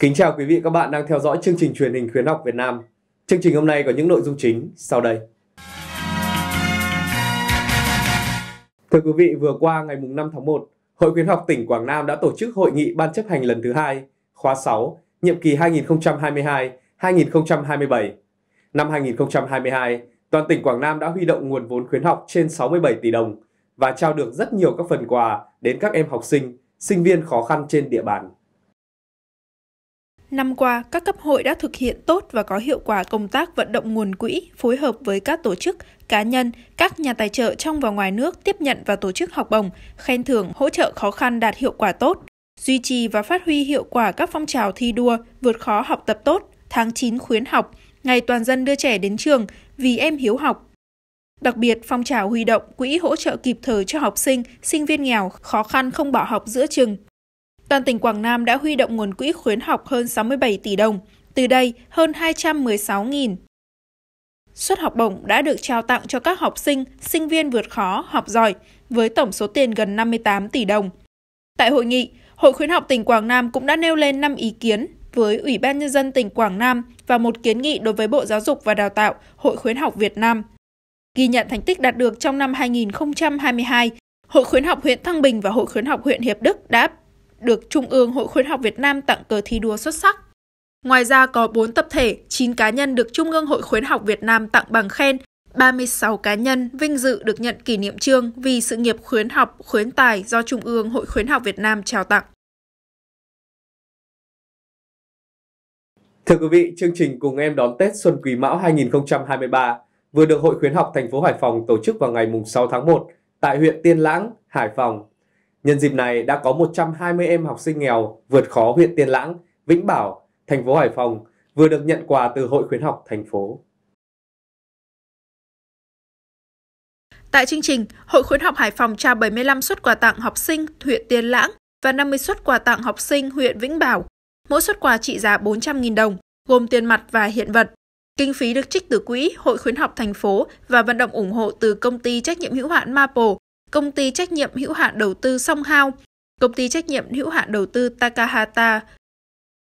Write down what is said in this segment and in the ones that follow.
Kính chào quý vị các bạn đang theo dõi chương trình truyền hình khuyến học Việt Nam. Chương trình hôm nay có những nội dung chính sau đây. Thưa quý vị, vừa qua ngày 5 tháng 1, Hội khuyến học tỉnh Quảng Nam đã tổ chức hội nghị ban chấp hành lần thứ hai, khóa 6, nhiệm kỳ 2022-2027. Năm 2022, toàn tỉnh Quảng Nam đã huy động nguồn vốn khuyến học trên 67 tỷ đồng và trao được rất nhiều các phần quà đến các em học sinh, sinh viên khó khăn trên địa bàn. Năm qua, các cấp hội đã thực hiện tốt và có hiệu quả công tác vận động nguồn quỹ, phối hợp với các tổ chức, cá nhân, các nhà tài trợ trong và ngoài nước tiếp nhận và tổ chức học bổng, khen thưởng, hỗ trợ khó khăn đạt hiệu quả tốt, duy trì và phát huy hiệu quả các phong trào thi đua, vượt khó học tập tốt, tháng 9 khuyến học, ngày toàn dân đưa trẻ đến trường vì em hiếu học. Đặc biệt, phong trào huy động quỹ hỗ trợ kịp thời cho học sinh, sinh viên nghèo, khó khăn không bỏ học giữa trường, Toàn tỉnh Quảng Nam đã huy động nguồn quỹ khuyến học hơn 67 tỷ đồng, từ đây hơn 216 nghìn Suất học bổng đã được trao tặng cho các học sinh, sinh viên vượt khó, học giỏi, với tổng số tiền gần 58 tỷ đồng. Tại hội nghị, Hội khuyến học tỉnh Quảng Nam cũng đã nêu lên 5 ý kiến với Ủy ban Nhân dân tỉnh Quảng Nam và một kiến nghị đối với Bộ Giáo dục và Đào tạo, Hội khuyến học Việt Nam. Ghi nhận thành tích đạt được trong năm 2022, Hội khuyến học huyện Thăng Bình và Hội khuyến học huyện Hiệp Đức đã được Trung ương Hội Khuyến học Việt Nam tặng cờ thi đua xuất sắc. Ngoài ra có 4 tập thể, 9 cá nhân được Trung ương Hội Khuyến học Việt Nam tặng bằng khen, 36 cá nhân vinh dự được nhận kỷ niệm trương vì sự nghiệp khuyến học, khuyến tài do Trung ương Hội Khuyến học Việt Nam trao tặng. Thưa quý vị, chương trình cùng em đón Tết Xuân Quý Mão 2023 vừa được Hội Khuyến học thành phố Hải Phòng tổ chức vào ngày 6 tháng 1 tại huyện Tiên Lãng, Hải Phòng. Nhân dịp này đã có 120 em học sinh nghèo vượt khó huyện Tiên Lãng, Vĩnh Bảo, thành phố Hải Phòng vừa được nhận quà từ Hội khuyến học thành phố. Tại chương trình, Hội khuyến học Hải Phòng trao 75 suất quà tặng học sinh huyện Tiên Lãng và 50 suất quà tặng học sinh huyện Vĩnh Bảo. Mỗi suất quà trị giá 400.000 đồng, gồm tiền mặt và hiện vật. Kinh phí được trích từ quỹ Hội khuyến học thành phố và vận động ủng hộ từ công ty trách nhiệm hữu hạn Maple công ty trách nhiệm hữu hạn đầu tư Song Hao, công ty trách nhiệm hữu hạn đầu tư Takahata,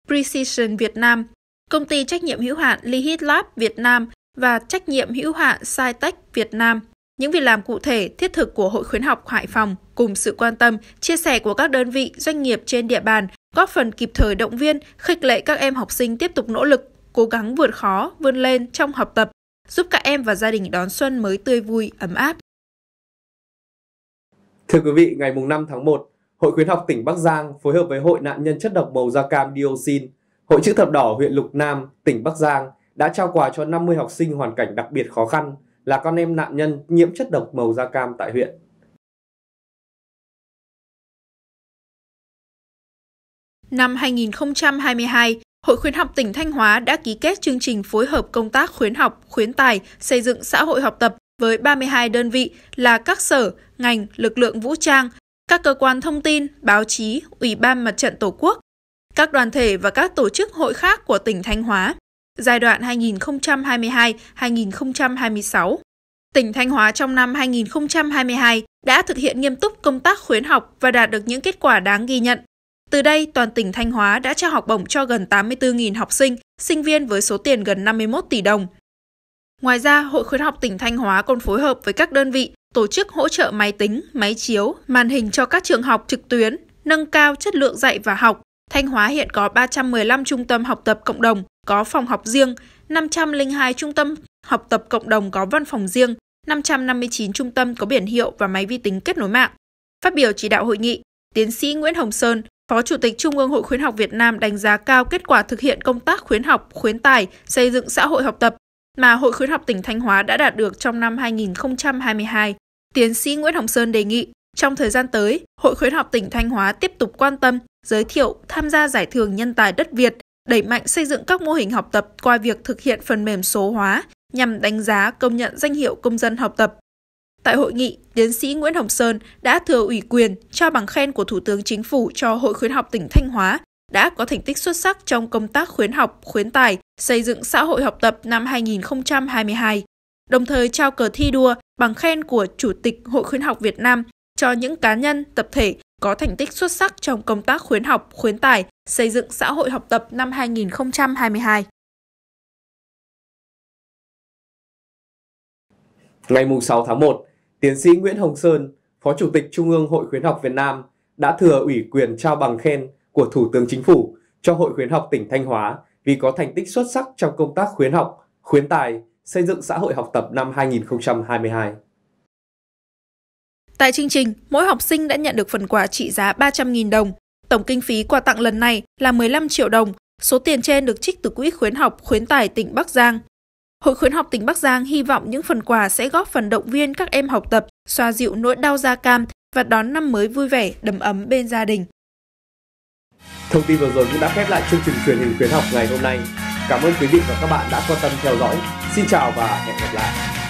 Precision Việt Nam, công ty trách nhiệm hữu hạn Lihit Lab Việt Nam và trách nhiệm hữu hạn Saitech Việt Nam. Những việc làm cụ thể, thiết thực của Hội khuyến học Hải Phòng cùng sự quan tâm, chia sẻ của các đơn vị, doanh nghiệp trên địa bàn góp phần kịp thời động viên, khích lệ các em học sinh tiếp tục nỗ lực, cố gắng vượt khó, vươn lên trong học tập, giúp các em và gia đình đón xuân mới tươi vui, ấm áp. Thưa quý vị, ngày 5 tháng 1, Hội khuyến học tỉnh Bắc Giang phối hợp với Hội nạn nhân chất độc màu da cam dioxin, Hội chữ thập đỏ huyện Lục Nam, tỉnh Bắc Giang đã trao quà cho 50 học sinh hoàn cảnh đặc biệt khó khăn là con em nạn nhân nhiễm chất độc màu da cam tại huyện. Năm 2022, Hội khuyến học tỉnh Thanh Hóa đã ký kết chương trình phối hợp công tác khuyến học, khuyến tài, xây dựng xã hội học tập với 32 đơn vị là các sở, ngành, lực lượng vũ trang, các cơ quan thông tin, báo chí, Ủy ban Mặt trận Tổ quốc, các đoàn thể và các tổ chức hội khác của tỉnh Thanh Hóa giai đoạn 2022-2026. Tỉnh Thanh Hóa trong năm 2022 đã thực hiện nghiêm túc công tác khuyến học và đạt được những kết quả đáng ghi nhận. Từ đây, toàn tỉnh Thanh Hóa đã trao học bổng cho gần 84.000 học sinh, sinh viên với số tiền gần 51 tỷ đồng. Ngoài ra, Hội khuyến học tỉnh Thanh Hóa còn phối hợp với các đơn vị tổ chức hỗ trợ máy tính, máy chiếu, màn hình cho các trường học trực tuyến, nâng cao chất lượng dạy và học. Thanh Hóa hiện có 315 trung tâm học tập cộng đồng có phòng học riêng, 502 trung tâm học tập cộng đồng có văn phòng riêng, 559 trung tâm có biển hiệu và máy vi tính kết nối mạng. Phát biểu chỉ đạo hội nghị, Tiến sĩ Nguyễn Hồng Sơn, Phó Chủ tịch Trung ương Hội Khuyến học Việt Nam đánh giá cao kết quả thực hiện công tác khuyến học, khuyến tài, xây dựng xã hội học tập mà Hội khuyến học tỉnh Thanh Hóa đã đạt được trong năm 2022, tiến sĩ Nguyễn Hồng Sơn đề nghị trong thời gian tới, Hội khuyến học tỉnh Thanh Hóa tiếp tục quan tâm, giới thiệu, tham gia giải thưởng nhân tài đất Việt, đẩy mạnh xây dựng các mô hình học tập qua việc thực hiện phần mềm số hóa nhằm đánh giá công nhận danh hiệu công dân học tập. Tại hội nghị, tiến sĩ Nguyễn Hồng Sơn đã thừa ủy quyền cho bằng khen của Thủ tướng Chính phủ cho Hội khuyến học tỉnh Thanh Hóa đã có thành tích xuất sắc trong công tác khuyến học, khuyến tài, xây dựng xã hội học tập năm 2022, đồng thời trao cờ thi đua bằng khen của Chủ tịch Hội khuyến học Việt Nam cho những cá nhân, tập thể có thành tích xuất sắc trong công tác khuyến học, khuyến tài, xây dựng xã hội học tập năm 2022. Ngày 6 tháng 1, tiến sĩ Nguyễn Hồng Sơn, Phó Chủ tịch Trung ương Hội Khuyến học Việt Nam đã thừa ủy quyền trao bằng khen của Thủ tướng Chính phủ cho Hội khuyến học tỉnh Thanh Hóa vì có thành tích xuất sắc trong công tác khuyến học, khuyến tài, xây dựng xã hội học tập năm 2022. Tại chương trình, mỗi học sinh đã nhận được phần quà trị giá 300.000 đồng. Tổng kinh phí quà tặng lần này là 15 triệu đồng. Số tiền trên được trích từ Quỹ khuyến học khuyến tài tỉnh Bắc Giang. Hội khuyến học tỉnh Bắc Giang hy vọng những phần quà sẽ góp phần động viên các em học tập, xoa dịu nỗi đau da cam và đón năm mới vui vẻ, đầm ấm bên gia đình. Thông tin vừa rồi cũng đã khép lại chương trình truyền hình khuyến học ngày hôm nay. Cảm ơn quý vị và các bạn đã quan tâm theo dõi. Xin chào và hẹn gặp lại.